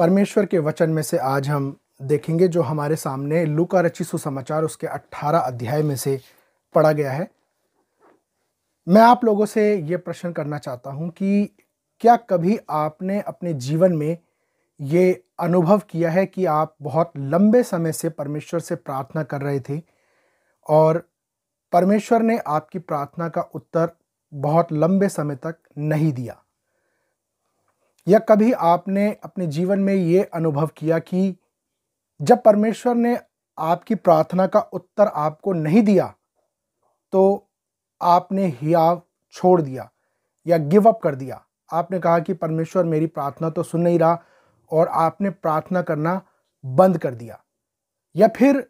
परमेश्वर के वचन में से आज हम देखेंगे जो हमारे सामने लुका रची सुसमाचार उसके 18 अध्याय में से पढ़ा गया है मैं आप लोगों से ये प्रश्न करना चाहता हूँ कि क्या कभी आपने अपने जीवन में ये अनुभव किया है कि आप बहुत लंबे समय से परमेश्वर से प्रार्थना कर रहे थे और परमेश्वर ने आपकी प्रार्थना का उत्तर बहुत लंबे समय तक नहीं दिया या कभी आपने अपने जीवन में ये अनुभव किया कि जब परमेश्वर ने आपकी प्रार्थना का उत्तर आपको नहीं दिया तो आपने हियाव छोड़ दिया या गिव अप कर दिया आपने कहा कि परमेश्वर मेरी प्रार्थना तो सुन नहीं रहा और आपने प्रार्थना करना बंद कर दिया या फिर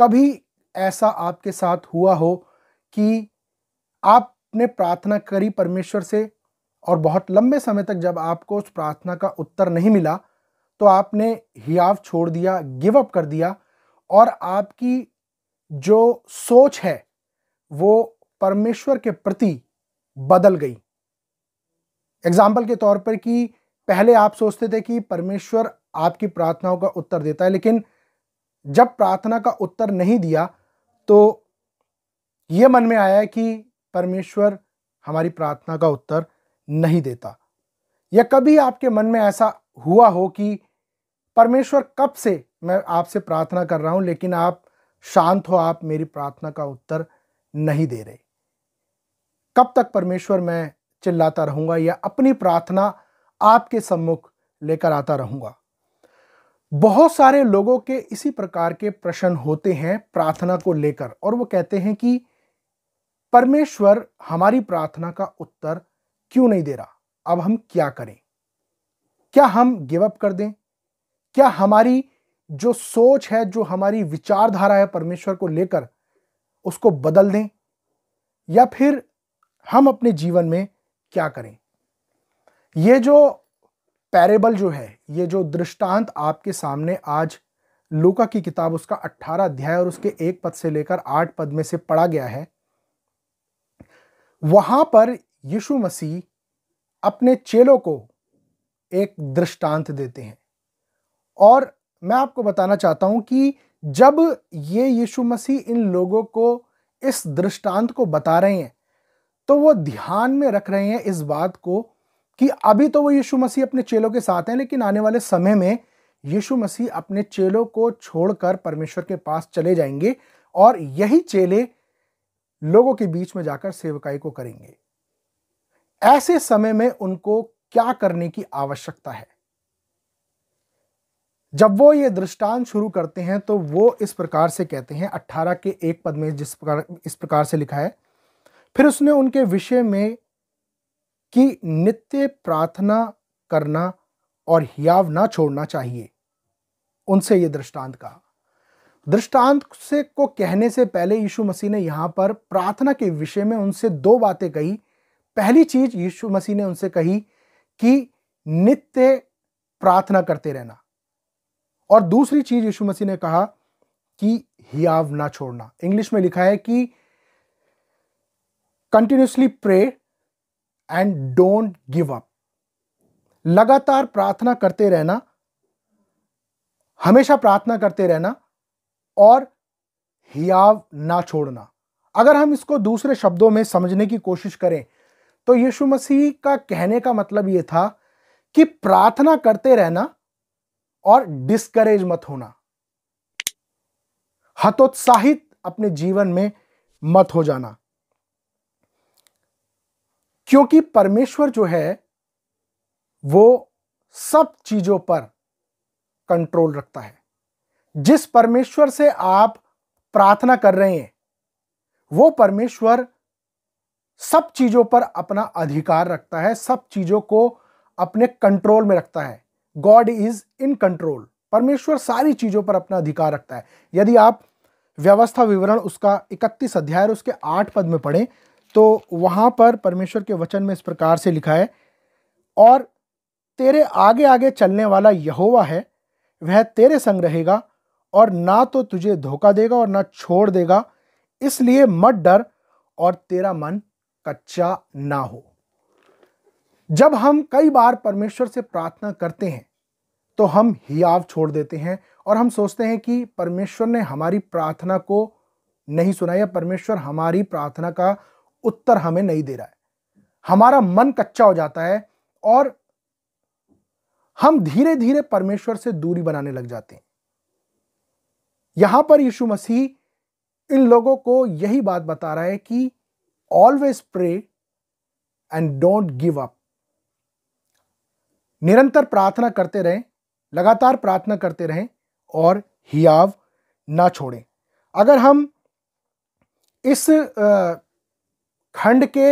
कभी ऐसा आपके साथ हुआ हो कि आपने प्रार्थना करी परमेश्वर से और बहुत लंबे समय तक जब आपको उस प्रार्थना का उत्तर नहीं मिला तो आपने हियाव छोड़ दिया गिव अप कर दिया और आपकी जो सोच है वो परमेश्वर के प्रति बदल गई एग्जाम्पल के तौर पर कि पहले आप सोचते थे कि परमेश्वर आपकी प्रार्थनाओं का उत्तर देता है लेकिन जब प्रार्थना का उत्तर नहीं दिया तो यह मन में आया कि परमेश्वर हमारी प्रार्थना का उत्तर नहीं देता या कभी आपके मन में ऐसा हुआ हो कि परमेश्वर कब से मैं आपसे प्रार्थना कर रहा हूं लेकिन आप शांत हो आप मेरी प्रार्थना का उत्तर नहीं दे रहे कब तक परमेश्वर मैं चिल्लाता रहूंगा या अपनी प्रार्थना आपके सम्मुख लेकर आता रहूंगा बहुत सारे लोगों के इसी प्रकार के प्रश्न होते हैं प्रार्थना को लेकर और वो कहते हैं कि परमेश्वर हमारी प्रार्थना का उत्तर क्यों नहीं दे रहा अब हम क्या करें क्या हम गिव अप कर दें क्या हमारी जो सोच है जो हमारी विचारधारा है परमेश्वर को लेकर उसको बदल दें या फिर हम अपने जीवन में क्या करें ये जो पैरेबल जो है ये जो दृष्टांत आपके सामने आज लूका की किताब उसका अट्ठारह अध्याय और उसके एक पद से लेकर आठ पद में से पढ़ा गया है वहां पर यीशु मसीह अपने चेलों को एक दृष्टांत देते हैं और मैं आपको बताना चाहता हूं कि जब ये यीशु मसीह इन लोगों को इस दृष्टांत को बता रहे हैं तो वो ध्यान में रख रहे हैं इस बात को कि अभी तो वो यीशु मसीह अपने चेलों के साथ हैं लेकिन आने वाले समय में यीशु मसीह अपने चेलों को छोड़कर परमेश्वर के पास चले जाएंगे और यही चेले लोगों के बीच में जाकर सेवकाई को करेंगे ऐसे समय में उनको क्या करने की आवश्यकता है जब वो ये दृष्टांत शुरू करते हैं तो वो इस प्रकार से कहते हैं अट्ठारह के एक पद में जिस प्रकार इस प्रकार से लिखा है फिर उसने उनके विषय में कि नित्य प्रार्थना करना और हियाव ना छोड़ना चाहिए उनसे ये दृष्टांत कहा दृष्टांत से को कहने से पहले यीशु मसीह ने यहां पर प्रार्थना के विषय में उनसे दो बातें कही पहली चीज यीशु मसीह ने उनसे कही कि नित्य प्रार्थना करते रहना और दूसरी चीज यीशु मसीह ने कहा कि हियाव ना छोड़ना इंग्लिश में लिखा है कि continuously pray and don't give up लगातार प्रार्थना करते रहना हमेशा प्रार्थना करते रहना और हियाव ना छोड़ना अगर हम इसको दूसरे शब्दों में समझने की कोशिश करें तो यीशु मसीह का कहने का मतलब यह था कि प्रार्थना करते रहना और डिस्करेज मत होना हतोत्साहित अपने जीवन में मत हो जाना क्योंकि परमेश्वर जो है वो सब चीजों पर कंट्रोल रखता है जिस परमेश्वर से आप प्रार्थना कर रहे हैं वो परमेश्वर सब चीज़ों पर अपना अधिकार रखता है सब चीज़ों को अपने कंट्रोल में रखता है गॉड इज इन कंट्रोल परमेश्वर सारी चीज़ों पर अपना अधिकार रखता है यदि आप व्यवस्था विवरण उसका इकतीस अध्याय उसके आठ पद में पढ़ें तो वहाँ पर परमेश्वर के वचन में इस प्रकार से लिखा है और तेरे आगे आगे चलने वाला यहोवा है वह तेरे संग रहेगा और ना तो तुझे धोखा देगा और ना छोड़ देगा इसलिए मत डर और तेरा मन कच्चा ना हो जब हम कई बार परमेश्वर से प्रार्थना करते हैं तो हम हियाव छोड़ देते हैं और हम सोचते हैं कि परमेश्वर ने हमारी प्रार्थना को नहीं सुना या परमेश्वर हमारी प्रार्थना का उत्तर हमें नहीं दे रहा है हमारा मन कच्चा हो जाता है और हम धीरे धीरे परमेश्वर से दूरी बनाने लग जाते हैं यहां पर यीशु मसीह इन लोगों को यही बात बता रहा है कि always pray and don't give up निरंतर प्रार्थना करते रहें लगातार प्रार्थना करते रहें और हियाव ना छोड़ें अगर हम इस खंड के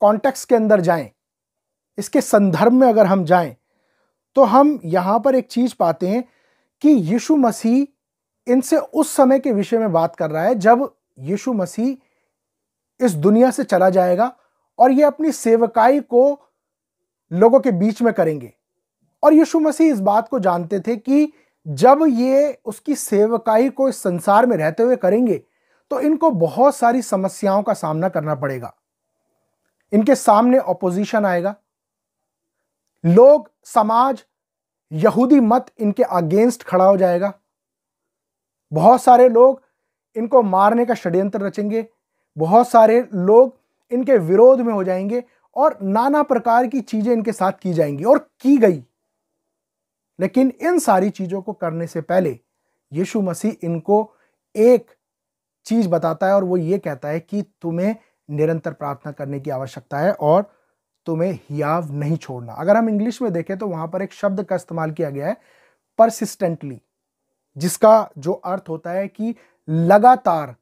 कॉन्टेक्स्ट के अंदर जाएं इसके संदर्भ में अगर हम जाएं तो हम यहां पर एक चीज़ पाते हैं कि यीशु मसीह इनसे उस समय के विषय में बात कर रहा है जब यीशु मसीह इस दुनिया से चला जाएगा और ये अपनी सेवकाई को लोगों के बीच में करेंगे और यीशु मसीह इस बात को जानते थे कि जब ये उसकी सेवकाई को इस संसार में रहते हुए करेंगे तो इनको बहुत सारी समस्याओं का सामना करना पड़ेगा इनके सामने ऑपोजिशन आएगा लोग समाज यहूदी मत इनके अगेंस्ट खड़ा हो जाएगा बहुत सारे लोग इनको मारने का षड्यंत्र रचेंगे बहुत सारे लोग इनके विरोध में हो जाएंगे और नाना प्रकार की चीज़ें इनके साथ की जाएंगी और की गई लेकिन इन सारी चीज़ों को करने से पहले यीशु मसीह इनको एक चीज़ बताता है और वो ये कहता है कि तुम्हें निरंतर प्रार्थना करने की आवश्यकता है और तुम्हें हियाव नहीं छोड़ना अगर हम इंग्लिश में देखें तो वहां पर एक शब्द का इस्तेमाल किया गया है परसिस्टेंटली जिसका जो अर्थ होता है कि लगातार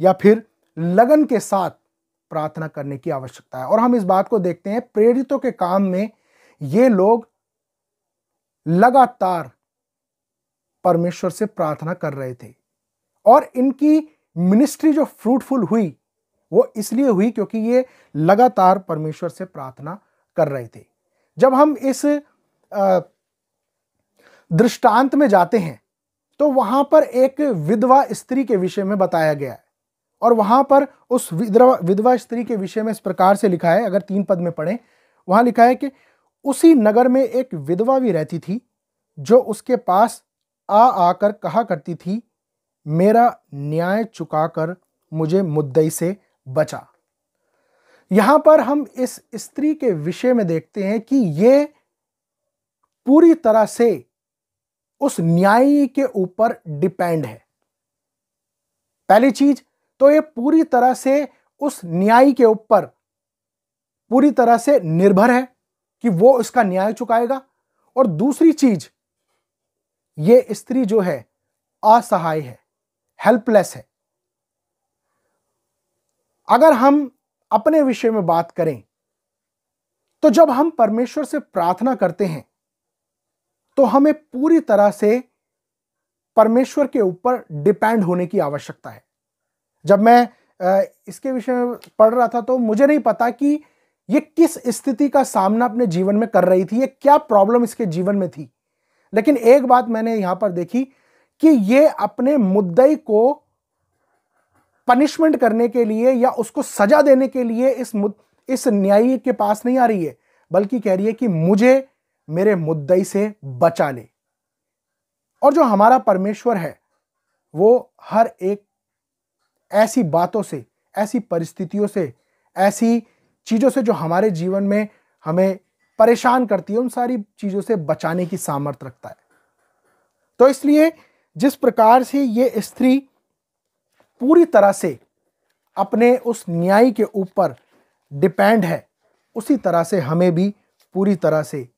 या फिर लगन के साथ प्रार्थना करने की आवश्यकता है और हम इस बात को देखते हैं प्रेरितों के काम में ये लोग लगातार परमेश्वर से प्रार्थना कर रहे थे और इनकी मिनिस्ट्री जो फ्रूटफुल हुई वो इसलिए हुई क्योंकि ये लगातार परमेश्वर से प्रार्थना कर रहे थे जब हम इस दृष्टांत में जाते हैं तो वहां पर एक विधवा स्त्री के विषय में बताया गया है और वहां पर उस विधवा विधवा स्त्री के विषय में इस प्रकार से लिखा है अगर तीन पद में पढ़े वहां लिखा है कि उसी नगर में एक विधवा भी रहती थी जो उसके पास आ आकर कहा करती थी मेरा न्याय चुकाकर मुझे मुद्दई से बचा यहां पर हम इस स्त्री के विषय में देखते हैं कि ये पूरी तरह से उस न्यायी के ऊपर डिपेंड है पहली चीज तो ये पूरी तरह से उस न्याय के ऊपर पूरी तरह से निर्भर है कि वो उसका न्याय चुकाएगा और दूसरी चीज ये स्त्री जो है असहाय है हेल्पलेस है अगर हम अपने विषय में बात करें तो जब हम परमेश्वर से प्रार्थना करते हैं तो हमें पूरी तरह से परमेश्वर के ऊपर डिपेंड होने की आवश्यकता है जब मैं इसके विषय में पढ़ रहा था तो मुझे नहीं पता कि ये किस स्थिति का सामना अपने जीवन में कर रही थी ये क्या प्रॉब्लम इसके जीवन में थी लेकिन एक बात मैंने यहां पर देखी कि ये अपने मुद्दई को पनिशमेंट करने के लिए या उसको सजा देने के लिए इस मुद इस न्याय के पास नहीं आ रही है बल्कि कह रही है कि मुझे मेरे मुद्दई से बचा ले और जो हमारा परमेश्वर है वो हर एक ऐसी बातों से ऐसी परिस्थितियों से ऐसी चीज़ों से जो हमारे जीवन में हमें परेशान करती है उन सारी चीज़ों से बचाने की सामर्थ्य रखता है तो इसलिए जिस प्रकार से ये स्त्री पूरी तरह से अपने उस न्याय के ऊपर डिपेंड है उसी तरह से हमें भी पूरी तरह से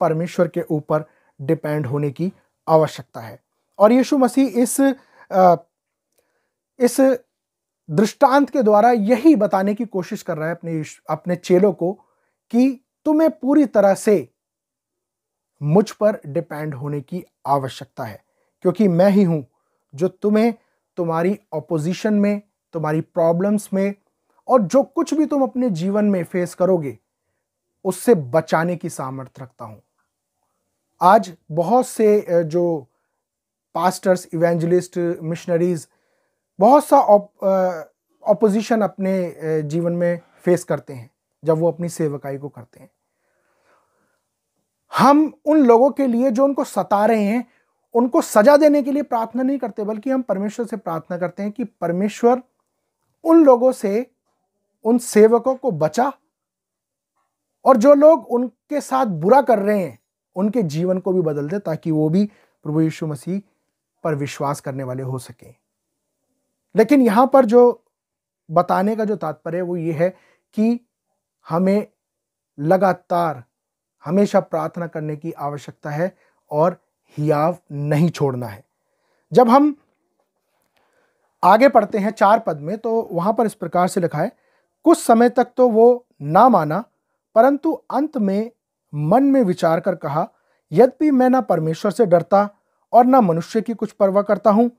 परमेश्वर के ऊपर डिपेंड होने की आवश्यकता है और यीशु मसीह इस आ, इस दृष्टांत के द्वारा यही बताने की कोशिश कर रहा है अपने अपने चेलों को कि तुम्हें पूरी तरह से मुझ पर डिपेंड होने की आवश्यकता है क्योंकि मैं ही हूं जो तुम्हें तुम्हारी ऑपोजिशन में तुम्हारी प्रॉब्लम्स में और जो कुछ भी तुम अपने जीवन में फेस करोगे उससे बचाने की सामर्थ्य रखता हूं आज बहुत से जो पास्टर्स इवेंजलिस्ट मिशनरीज बहुत सा ऑपोजिशन अपने जीवन में फेस करते हैं जब वो अपनी सेवकाई को करते हैं हम उन लोगों के लिए जो उनको सता रहे हैं उनको सजा देने के लिए प्रार्थना नहीं करते बल्कि हम परमेश्वर से प्रार्थना करते हैं कि परमेश्वर उन लोगों से उन सेवकों को बचा और जो लोग उनके साथ बुरा कर रहे हैं उनके जीवन को भी बदल दे ताकि वो भी प्रभु यीशु मसीह पर विश्वास करने वाले हो सकें लेकिन यहां पर जो बताने का जो तात्पर्य वो ये है कि हमें लगातार हमेशा प्रार्थना करने की आवश्यकता है और हियाव नहीं छोड़ना है जब हम आगे पढ़ते हैं चार पद में तो वहां पर इस प्रकार से लिखा है कुछ समय तक तो वो ना माना परंतु अंत में मन में विचार कर कहा यद्यपि मैं ना परमेश्वर से डरता और ना मनुष्य की कुछ परवाह करता हूँ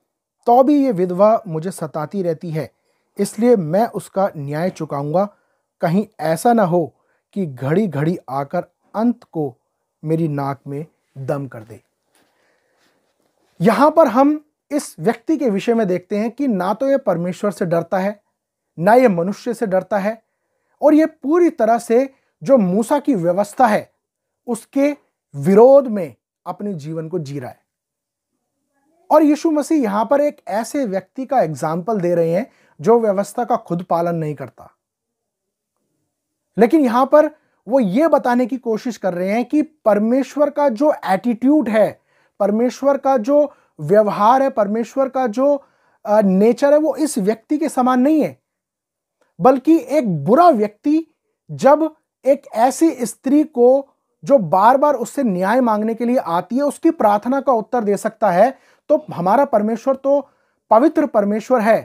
तो भी ये विधवा मुझे सताती रहती है इसलिए मैं उसका न्याय चुकाऊंगा कहीं ऐसा ना हो कि घड़ी घड़ी आकर अंत को मेरी नाक में दम कर दे यहां पर हम इस व्यक्ति के विषय में देखते हैं कि ना तो यह परमेश्वर से डरता है ना यह मनुष्य से डरता है और यह पूरी तरह से जो मूसा की व्यवस्था है उसके विरोध में अपने जीवन को जी रहा है और यीशु मसीह यहां पर एक ऐसे व्यक्ति का एग्जाम्पल दे रहे हैं जो व्यवस्था का खुद पालन नहीं करता लेकिन यहां पर वो ये बताने की कोशिश कर रहे हैं कि परमेश्वर का जो एटीट्यूड है परमेश्वर का जो व्यवहार है परमेश्वर का जो नेचर है वो इस व्यक्ति के समान नहीं है बल्कि एक बुरा व्यक्ति जब एक ऐसी स्त्री को जो बार बार उससे न्याय मांगने के लिए आती है उसकी प्रार्थना का उत्तर दे सकता है तो हमारा परमेश्वर तो पवित्र परमेश्वर है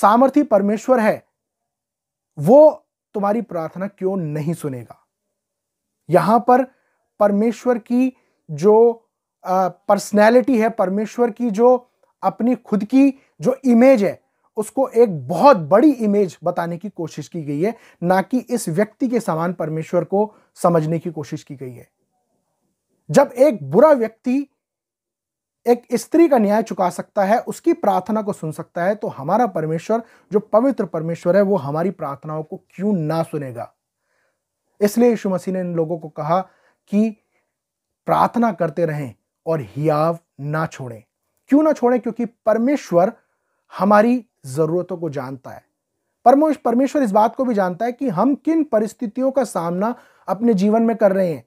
सामर्थी परमेश्वर है वो तुम्हारी प्रार्थना क्यों नहीं सुनेगा यहां पर परमेश्वर की जो पर्सनैलिटी है परमेश्वर की जो अपनी खुद की जो इमेज है उसको एक बहुत बड़ी इमेज बताने की कोशिश की गई है ना कि इस व्यक्ति के समान परमेश्वर को समझने की कोशिश की गई है जब एक बुरा व्यक्ति एक स्त्री का न्याय चुका सकता है उसकी प्रार्थना को सुन सकता है तो हमारा परमेश्वर जो पवित्र परमेश्वर है वो हमारी प्रार्थनाओं को क्यों ना सुनेगा इसलिए यीशु मसीह ने इन लोगों को कहा कि प्रार्थना करते रहें और हियाव ना छोड़ें क्यों ना छोड़ें क्योंकि परमेश्वर हमारी ज़रूरतों को जानता है परमेश्वर इस बात को भी जानता है कि हम किन परिस्थितियों का सामना अपने जीवन में कर रहे हैं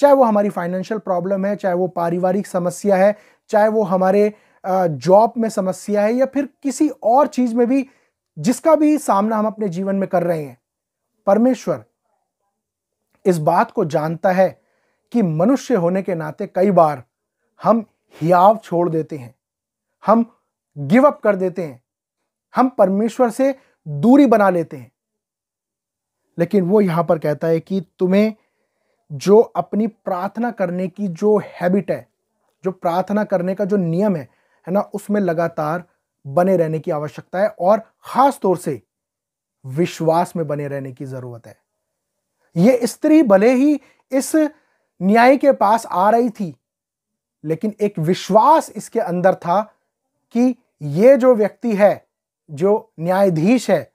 चाहे वो हमारी फाइनेंशियल प्रॉब्लम है चाहे वो पारिवारिक समस्या है चाहे वो हमारे जॉब में समस्या है या फिर किसी और चीज़ में भी जिसका भी सामना हम अपने जीवन में कर रहे हैं परमेश्वर इस बात को जानता है कि मनुष्य होने के नाते कई बार हम हियाव छोड़ देते हैं हम गिव अप कर देते हैं हम परमेश्वर से दूरी बना लेते हैं लेकिन वो यहां पर कहता है कि तुम्हें जो अपनी प्रार्थना करने की जो हैबिट है जो प्रार्थना करने का जो नियम है है ना उसमें लगातार बने रहने की आवश्यकता है और ख़ास तौर से विश्वास में बने रहने की ज़रूरत है यह स्त्री भले ही इस न्याय के पास आ रही थी लेकिन एक विश्वास इसके अंदर था कि ये जो व्यक्ति है जो न्यायाधीश है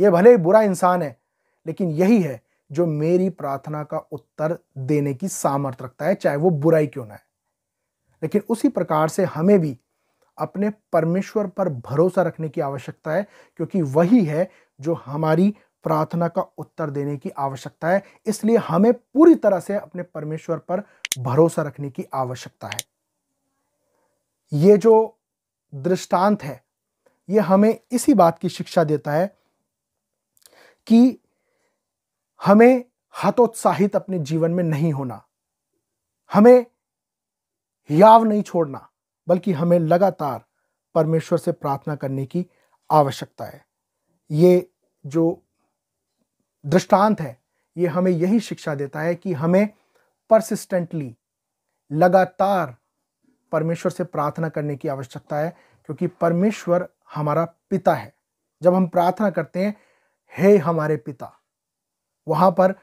यह भले ही बुरा इंसान है लेकिन यही है जो मेरी प्रार्थना का उत्तर देने की सामर्थ्य रखता है चाहे वो बुराई क्यों ना है लेकिन उसी प्रकार से हमें भी अपने परमेश्वर पर भरोसा रखने की आवश्यकता है क्योंकि वही है जो हमारी प्रार्थना का उत्तर देने की आवश्यकता है इसलिए हमें पूरी तरह से अपने परमेश्वर पर भरोसा रखने की आवश्यकता है ये जो दृष्टांत है ये हमें इसी बात की शिक्षा देता है कि हमें हतोत्साहित अपने जीवन में नहीं होना हमें याव नहीं छोड़ना बल्कि हमें लगातार परमेश्वर से प्रार्थना करने की आवश्यकता है ये जो दृष्टांत है ये हमें यही शिक्षा देता है कि हमें परसिस्टेंटली लगातार परमेश्वर से प्रार्थना करने की आवश्यकता है क्योंकि परमेश्वर हमारा पिता है जब हम प्रार्थना करते हैं हे हमारे पिता वहाँ पर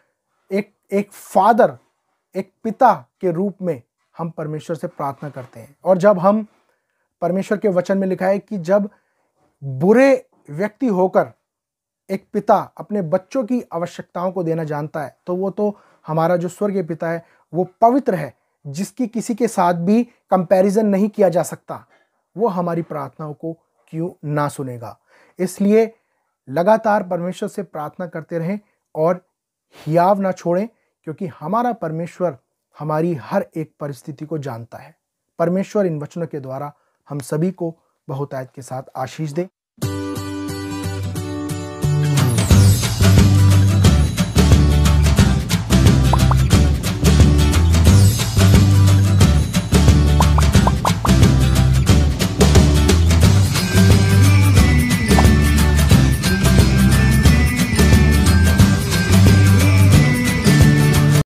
एक एक फादर एक पिता के रूप में हम परमेश्वर से प्रार्थना करते हैं और जब हम परमेश्वर के वचन में लिखा है कि जब बुरे व्यक्ति होकर एक पिता अपने बच्चों की आवश्यकताओं को देना जानता है तो वो तो हमारा जो स्वर्गीय पिता है वो पवित्र है जिसकी किसी के साथ भी कंपैरिजन नहीं किया जा सकता वो हमारी प्रार्थनाओं को क्यों ना सुनेगा इसलिए लगातार परमेश्वर से प्रार्थना करते रहें और हियाव ना छोड़ें क्योंकि हमारा परमेश्वर हमारी हर एक परिस्थिति को जानता है परमेश्वर इन वचनों के द्वारा हम सभी को बहुतायत के साथ आशीष दे